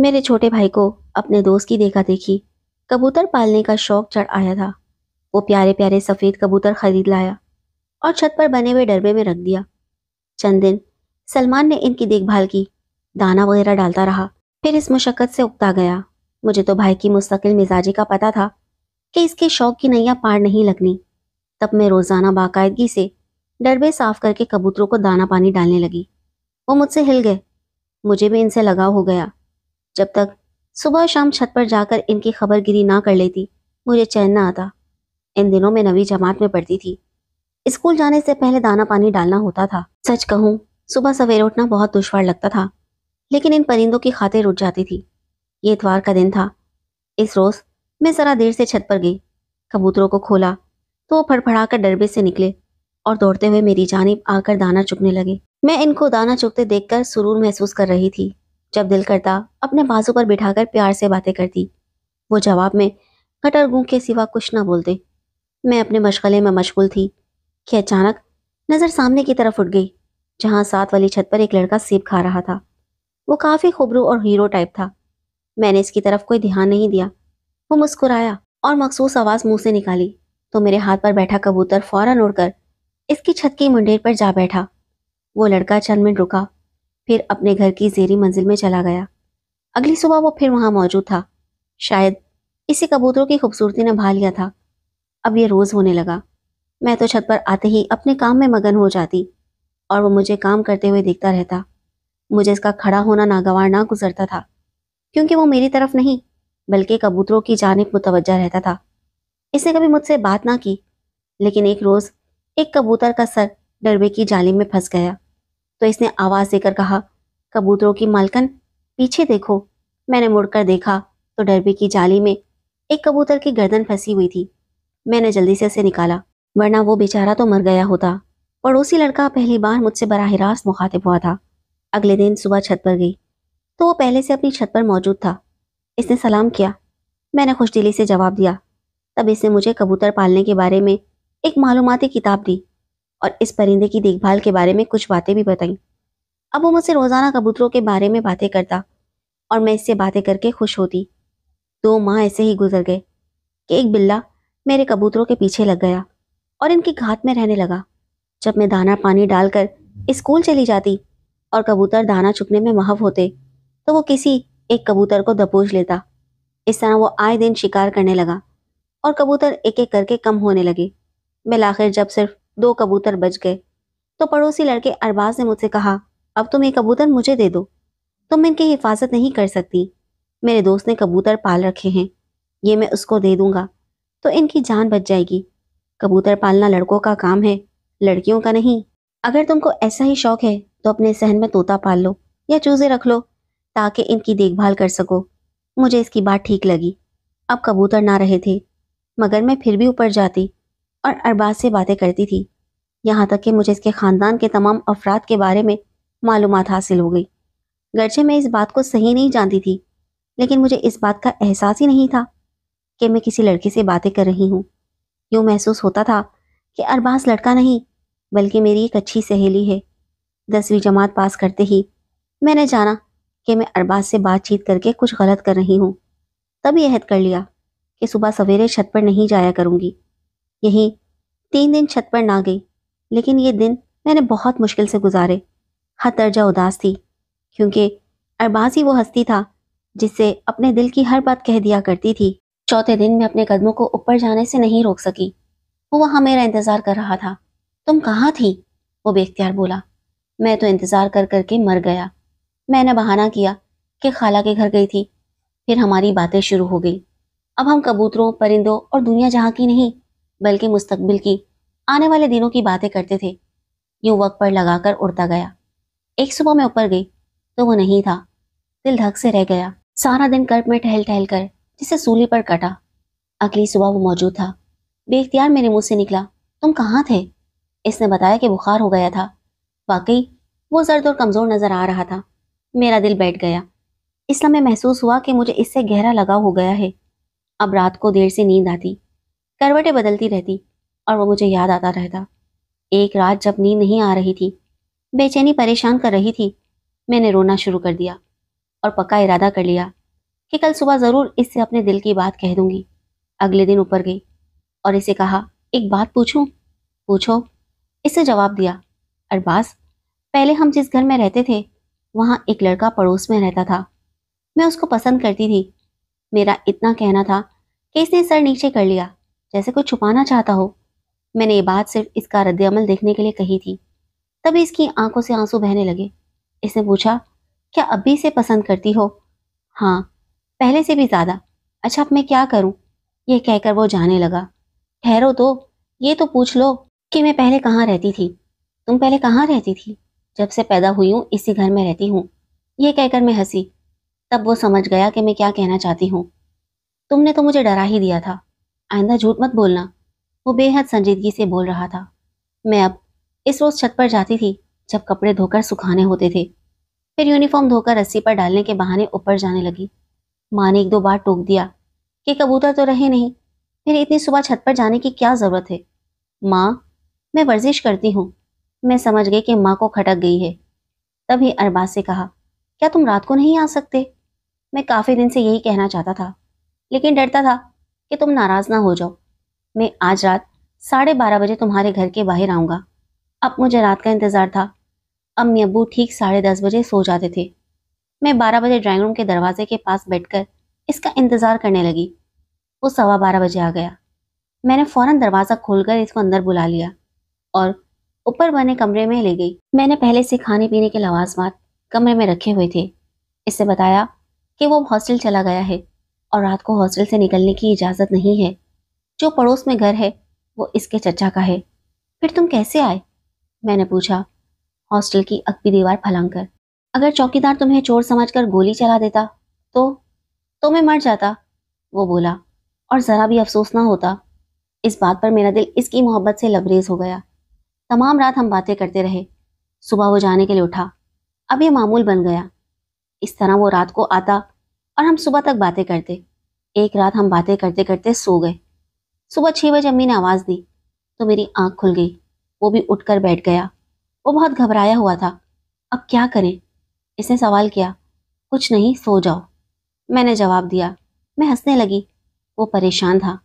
मेरे छोटे भाई को अपने दोस्त की देखा देखी कबूतर पालने का शौक चढ़ आया था वो प्यारे प्यारे सफ़ेद कबूतर खरीद लाया और छत पर बने हुए डरबे में रख दिया चंद दिन सलमान ने इनकी देखभाल की दाना वगैरह डालता रहा फिर इस मुशक्क़त से उगता गया मुझे तो भाई की मुस्तकिल मिजाजी का पता था कि इसके शौक की नैया पार नहीं लगनी तब मैं रोज़ाना बाकायदगी से डरबे साफ करके कबूतरों को दाना पानी डालने लगी वो मुझसे हिल गए मुझे भी इनसे लगाव हो गया जब तक सुबह शाम छत पर जाकर इनकी खबर गिरी ना कर लेती मुझे चैन ना आता इन दिनों में नवी जमात में पढ़ती थी स्कूल जाने से पहले दाना पानी डालना होता था सच कहूँ सुबह सवेरे उठना बहुत दुश्वार लगता था लेकिन इन परिंदों की खातिर उठ जाती थी ये इतवार का दिन था इस रोज मैं ज़रा देर से छत पर गई कबूतरों को खोला तो वो फड़फड़ा कर डरबे से निकले और दौड़ते हुए मेरी जानब आकर दाना चुगने लगे मैं इनको दाना चुगते देखकर सुरूर महसूस कर रही थी जब दिल करता अपने बाजू पर बिठाकर प्यार से बातें करती वो जवाब में खटर गूँ के सिवा कुछ ना बोलते मैं अपने मशगले में मशगूल थी कि अचानक नज़र सामने की तरफ उठ गई जहाँ साथ वाली छत पर एक लड़का सेब खा रहा था वो काफ़ी खुबरू और हीरो टाइप था मैंने इसकी तरफ कोई ध्यान नहीं दिया वो मुस्कुराया और मखसूस आवाज़ मुंह से निकाली तो मेरे हाथ पर बैठा कबूतर फौरन उड़कर इसकी छत की मुंडेर पर जा बैठा वो लड़का चंद मिनट रुका फिर अपने घर की जेरी मंजिल में चला गया अगली सुबह वो फिर वहां मौजूद था शायद इसे कबूतरों की खूबसूरती ने भा लिया था अब ये रोज़ होने लगा मैं तो छत पर आते ही अपने काम में मगन हो जाती और वो मुझे काम करते हुए देखता रहता मुझे इसका खड़ा होना नागवार ना गुजरता था क्योंकि वो मेरी तरफ नहीं बल्कि कबूतरों की जानब मुतवजा रहता था इसने कभी मुझसे बात ना की लेकिन एक रोज़ एक कबूतर का सर डरबे की जाली में फंस गया तो इसने आवाज देकर कहा कबूतरों की मालकन पीछे देखो मैंने मुड़कर देखा तो डरबे की जाली में एक कबूतर की गर्दन फंसी हुई थी मैंने जल्दी से उसे निकाला वरना वो बेचारा तो मर गया होता पड़ोसी लड़का पहली बार मुझसे बराह रास्त मुखातिब हुआ था अगले दिन सुबह छत पर गई तो वो पहले से अपनी छत पर मौजूद था इसने सलाम किया मैंने खुश दिली से जवाब दिया तब इसने मुझे कबूतर पालने के बारे में एक मालूमती किताब दी और इस परिंदे की देखभाल के बारे में कुछ बातें भी बताईं अब वो मुझसे रोज़ाना कबूतरों के बारे में बातें करता और मैं इससे बातें करके खुश होती दो माह ऐसे ही गुजर गए कि एक बिल्ला मेरे कबूतरों के पीछे लग गया और इनकी घात में रहने लगा जब मैं दाना पानी डालकर स्कूल चली जाती और कबूतर दाना चुकने में महव होते तो वो किसी एक कबूतर को दबोच लेता इस तरह वो आए दिन शिकार करने लगा और कबूतर एक एक करके कम होने लगे बिलाखिर जब सिर्फ दो कबूतर बच गए तो पड़ोसी लड़के अरबाज ने मुझसे कहा अब तुम ये कबूतर मुझे दे दो तुम इनकी हिफाजत नहीं कर सकती मेरे दोस्त ने कबूतर पाल रखे हैं ये मैं उसको दे दूंगा तो इनकी जान बच जाएगी कबूतर पालना लड़कों का काम है लड़कियों का नहीं अगर तुमको ऐसा ही शौक है तो अपने सहन में तोता पाल लो या चूजे रख लो ताकि इनकी देखभाल कर सको मुझे इसकी बात ठीक लगी अब कबूतर ना रहे थे मगर मैं फिर भी ऊपर जाती और अरबाज से बातें करती थी यहाँ तक कि मुझे इसके ख़ानदान के तमाम अफराद के बारे में मालूम हासिल हो गई गर्चे मैं इस बात को सही नहीं जानती थी लेकिन मुझे इस बात का एहसास ही नहीं था कि मैं किसी लड़के से बातें कर रही हूँ यूँ महसूस होता था कि अरबाज लड़का नहीं बल्कि मेरी एक अच्छी सहेली है दसवीं जमात पास करते ही मैंने जाना कि मैं अरबाज से बातचीत करके कुछ गलत कर रही हूँ तभी अहद कर लिया कि सुबह सवेरे छत पर नहीं जाया करूँगी यहीं तीन दिन छत पर ना गई लेकिन ये दिन मैंने बहुत मुश्किल से गुजारे हर दर्जा उदास थी क्योंकि अरबाज ही वो हस्ती था जिससे अपने दिल की हर बात कह दिया करती थी चौथे दिन मैं अपने कदमों को ऊपर जाने से नहीं रोक सकी वो वहाँ मेरा इंतज़ार कर रहा था तुम कहाँ थी वो बेख्तियार बोला मैं तो इंतज़ार कर करके मर गया मैंने बहाना किया कि खाला के घर गई थी फिर हमारी बातें शुरू हो गई अब हम कबूतरों परिंदों और दुनिया जहाँ की नहीं बल्कि मुस्तबिल की आने वाले दिनों की बातें करते थे यूं वक्त पर लगाकर उड़ता गया एक सुबह मैं ऊपर गई तो वो नहीं था दिल धक से रह गया सारा दिन कर्ट में टहल टहल कर जिसे सूली पर कटा अगली सुबह वो मौजूद था बेख्तियार मेरे मुंह से निकला तुम कहाँ थे इसने बताया कि बुखार हो गया था वाकई वो जर्द और कमज़ोर नज़र आ रहा था मेरा दिल बैठ गया इस समय महसूस हुआ कि मुझे इससे गहरा लगाव हो गया है अब रात को देर से नींद आती करवटें बदलती रहती और वो मुझे याद आता रहता एक रात जब नींद नहीं आ रही थी बेचैनी परेशान कर रही थी मैंने रोना शुरू कर दिया और पक्का इरादा कर लिया कि कल सुबह ज़रूर इससे अपने दिल की बात कह दूंगी अगले दिन ऊपर गई और इसे कहा एक बात पूछूं पूछो इसे जवाब दिया अरबाज पहले हम जिस घर में रहते थे वहाँ एक लड़का पड़ोस में रहता था मैं उसको पसंद करती थी मेरा इतना कहना था कि इसने सर नीचे कर लिया जैसे कोई छुपाना चाहता हो मैंने ये बात सिर्फ इसका अमल देखने के लिए कही थी तभी इसकी आंखों से आंसू बहने लगे इसने पूछा क्या अब भी इसे पसंद करती हो हाँ पहले से भी ज़्यादा अच्छा अब मैं क्या करूँ कह कहकर वो जाने लगा ठहरो तो ये तो पूछ लो कि मैं पहले कहाँ रहती थी तुम पहले कहाँ रहती थी जब से पैदा हुई हूँ इसी घर में रहती हूँ कह कहकर मैं हंसी तब वो समझ गया कि मैं क्या कहना चाहती हूँ तुमने तो मुझे डरा ही दिया था आइंदा झूठ मत बोलना वो बेहद संजीदगी से बोल रहा था मैं अब इस रोज छत पर जाती थी जब कपड़े धोकर सुखाने होते थे फिर यूनिफॉर्म धोकर रस्सी पर डालने के बहाने ऊपर जाने लगी माँ ने एक दो बार टोक दिया कि कबूतर तो रहे नहीं फिर इतनी सुबह छत पर जाने की क्या ज़रूरत है माँ मैं वर्जिश करती हूँ मैं समझ गई कि माँ को खटक गई है तभी अरबाज से कहा क्या तुम रात को नहीं आ सकते मैं काफ़ी दिन से यही कहना चाहता था लेकिन डरता था कि तुम नाराज ना हो जाओ मैं आज रात साढ़े बारह बजे तुम्हारे घर के बाहर आऊँगा अब मुझे रात का इंतज़ार था अम्मी अबू ठीक साढ़े दस बजे सो जाते थे मैं बारह बजे ड्राइंग रूम के दरवाजे के पास बैठकर इसका इंतज़ार करने लगी वो सवा बारह बजे आ गया मैंने फ़ौरन दरवाज़ा खोलकर इसको अंदर बुला लिया और ऊपर बने कमरे में ले गई मैंने पहले से खाने पीने के लवाजमात कमरे में रखे हुए थे इससे बताया कि वो हॉस्टल चला गया है और रात को हॉस्टल से निकलने की इजाज़त नहीं है जो पड़ोस में घर है वो इसके चचा का है फिर तुम कैसे आए मैंने पूछा हॉस्टल की अकबी दीवार फलंग कर अगर चौकीदार तुम्हें चोर समझकर गोली चला देता तो तो मैं मर जाता वो बोला और ज़रा भी अफसोस ना होता इस बात पर मेरा दिल इसकी मोहब्बत से लबरेज हो गया तमाम रात हम बातें करते रहे सुबह वो जाने के लिए उठा अब ये मामूल बन गया इस तरह वो रात को आता और हम सुबह तक बातें करते एक रात हम बातें करते करते सो गए सुबह छः बजे अम्मी ने आवाज़ दी तो मेरी आंख खुल गई वो भी उठकर बैठ गया वो बहुत घबराया हुआ था अब क्या करें इसने सवाल किया कुछ नहीं सो जाओ मैंने जवाब दिया मैं हंसने लगी वो परेशान था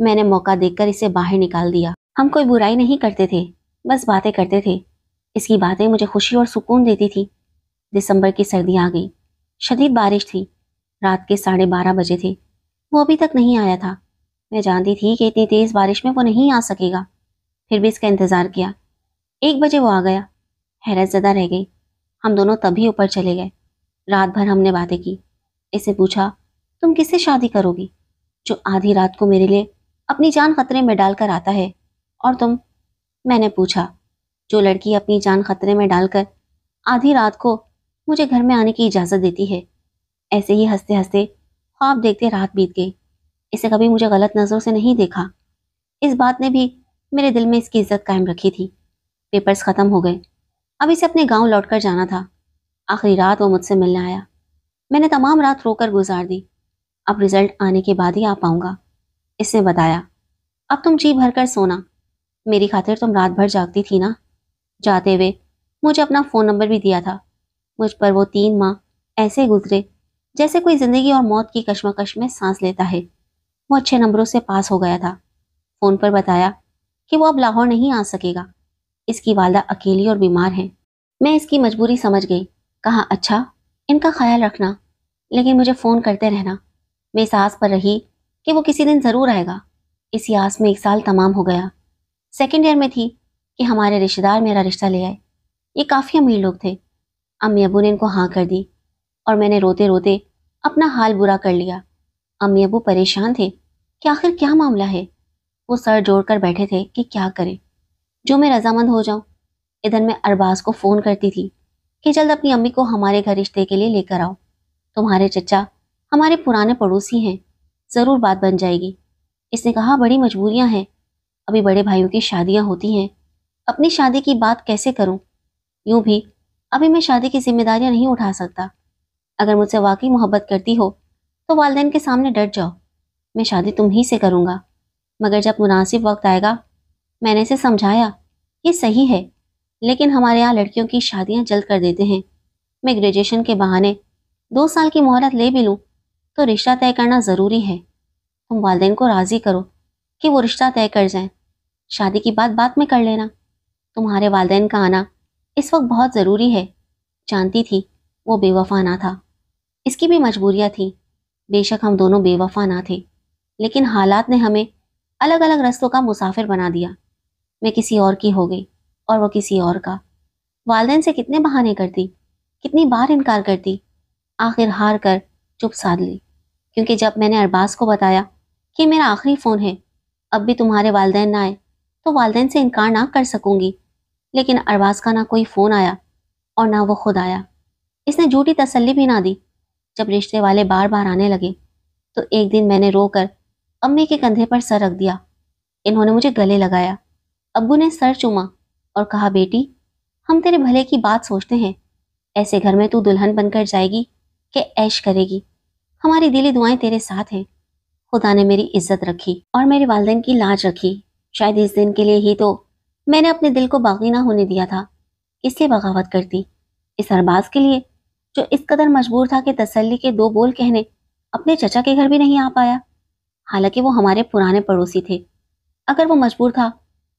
मैंने मौका देखकर इसे बाहर निकाल दिया हम कोई बुराई नहीं करते थे बस बातें करते थे इसकी बातें मुझे खुशी और सुकून देती थी दिसंबर की सर्दियाँ आ गई शदीद बारिश थी रात के साढ़े बारह बजे थे वो अभी तक नहीं आया था मैं जानती थी कि इतनी तेज़ बारिश में वो नहीं आ सकेगा फिर भी इसका इंतज़ार किया एक बजे वो आ गया हैरत ज़दा रह गई हम दोनों तभी ऊपर चले गए रात भर हमने बातें की इसे पूछा तुम किससे शादी करोगी जो आधी रात को मेरे लिए अपनी जान खतरे में डालकर आता है और तुम मैंने पूछा जो लड़की अपनी जान खतरे में डालकर आधी रात को मुझे घर में आने की इजाज़त देती है ऐसे ही हंसते हंसते ख्वाब देखते रात बीत गई इसे कभी मुझे गलत नज़रों से नहीं देखा इस बात ने भी मेरे दिल में इसकी इज्जत कायम रखी थी पेपर्स ख़त्म हो गए अब इसे अपने गांव लौटकर जाना था आखिरी रात वो मुझसे मिलने आया मैंने तमाम रात रोकर गुजार दी अब रिजल्ट आने के बाद ही आ पाऊंगा इसने बताया अब तुम जी भर कर सोना मेरी खातिर तुम रात भर जागती थी ना जाते हुए मुझे अपना फ़ोन नंबर भी दिया था मुझ पर वो तीन माह ऐसे गुजरे जैसे कोई जिंदगी और मौत की कश्मकश में सांस लेता है वो अच्छे नंबरों से पास हो गया था फोन पर बताया कि वो अब लाहौर नहीं आ सकेगा इसकी वालदा अकेली और बीमार है मैं इसकी मजबूरी समझ गई कहा अच्छा इनका ख्याल रखना लेकिन मुझे फ़ोन करते रहना मैं इस आस पर रही कि वो किसी दिन ज़रूर आएगा इसी आस में एक साल तमाम हो गया सेकेंड ईयर में थी कि हमारे रिश्तेदार मेरा रिश्ता ले आए ये काफ़ी अमीर लोग थे अम्मी अबू ने इनको हाँ कर दी और मैंने रोते रोते अपना हाल बुरा कर लिया अम्मी अबू परेशान थे कि आखिर क्या मामला है वो सर जोड़कर बैठे थे कि क्या करें जो मैं रजामंद हो जाऊं इधर मैं अरबाज को फ़ोन करती थी कि जल्द अपनी अम्मी को हमारे घर रिश्ते के लिए लेकर आओ तुम्हारे चचा हमारे पुराने पड़ोसी हैं ज़रूर बात बन जाएगी इसने कहा बड़ी मजबूरियां हैं अभी बड़े भाइयों की शादियां होती हैं अपनी शादी की बात कैसे करूं यूं भी अभी मैं शादी की जिम्मेदारियां नहीं उठा सकता अगर मुझसे वाकई मोहब्बत करती हो तो वालदेन के सामने डर जाओ मैं शादी तुम ही से करूँगा मगर जब मुनासिब वक्त आएगा मैंने इसे समझाया ये सही है लेकिन हमारे यहाँ लड़कियों की शादियाँ जल्द कर देते हैं मैं ग्रेजुएशन के बहाने दो साल की मोहरत ले भी लूँ तो रिश्ता तय करना ज़रूरी है तुम वालदेन को राज़ी करो कि वो रिश्ता तय कर जाए शादी की बात बात में कर लेना तुम्हारे वालदेन का आना इस वक्त बहुत ज़रूरी है जानती थी वो बेवफा ना था इसकी भी मजबूरियाँ थीं बेशक हम दोनों बेवफा ना थे लेकिन हालात ने हमें अलग अलग रस्तों का मुसाफिर बना दिया मैं किसी और की हो गई और वह किसी और का वालदेन से कितने बहाने करती कितनी बार इनकार करती आखिर हार कर चुप साध ली क्योंकि जब मैंने अरबाज को बताया कि मेरा आखिरी फ़ोन है अब भी तुम्हारे वालदेन ना आए तो वालदेन से इनकार ना कर सकूंगी लेकिन अरबाज का ना कोई फ़ोन आया और ना वो खुद आया इसने झूठी तसल्ली भी ना दी जब रिश्ते वाले बार बार आने लगे तो एक दिन मैंने रोकर अम्मी के कंधे पर सर रख दिया इन्होंने मुझे गले लगाया अब्बू ने सर चूमा और कहा बेटी हम तेरे भले की बात सोचते हैं ऐसे घर में तू दुल्हन बनकर जाएगी कि ऐश करेगी हमारी दिली दुआएं तेरे साथ हैं खुदा ने मेरी इज्जत रखी और मेरे वालदेन की लाज रखी शायद इस दिन के लिए ही तो मैंने अपने दिल को बागी ना होने दिया था इसलिए बगावत करती इस अरबाज के लिए जो इस कदर मजबूर था कि तसल्ली के दो बोल कहने अपने चचा के घर भी नहीं आ पाया हालांकि वो हमारे पुराने पड़ोसी थे अगर वो मजबूर था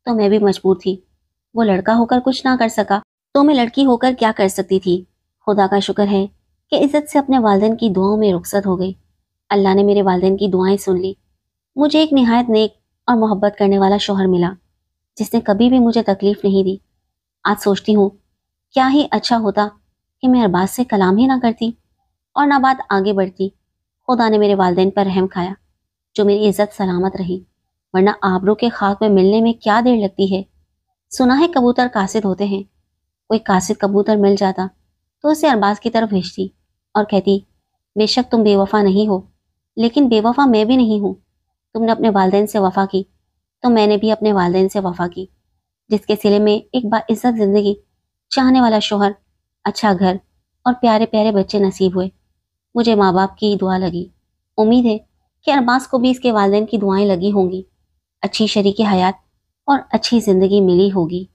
तो मैं भी मजबूर थी वो लड़का होकर कुछ ना कर सका तो मैं लड़की होकर क्या कर सकती थी खुदा का शुक्र है कि इज्जत से अपने वालदेन की दुआओं में रुख्सत हो गई अल्लाह ने मेरे वालदेन की दुआएं सुन ली मुझे एक नहायत नेक और मोहब्बत करने वाला शोहर मिला जिसने कभी भी मुझे तकलीफ नहीं दी आज सोचती हूँ क्या ही अच्छा होता कि मैं अरबाज से कलाम ही ना करती और ना बात आगे बढ़ती खुदा ने मेरे वालदेन पर रहम खाया जो मेरी इज्जत सलामत रही वरना आबरू के खाक में मिलने में क्या देर लगती है सुना है कबूतर कासिद होते हैं कोई कासिद कबूतर मिल जाता तो उसे अरबाज की तरफ भेजती और कहती बेशक तुम बेवफा नहीं हो लेकिन बेवफा मैं भी नहीं हूँ तुमने अपने वालदेन से वफा की तो मैंने भी अपने वालदे से वफा की जिसके सिले में एक बाज्जत ज़िंदगी चाहने वाला शोहर अच्छा घर और प्यारे प्यारे बच्चे नसीब हुए मुझे माँ बाप की दुआ लगी उम्मीद है कि अरबाज को भी इसके वालदेन की दुआएं लगी होंगी अच्छी शरीक हयात और अच्छी ज़िंदगी मिली होगी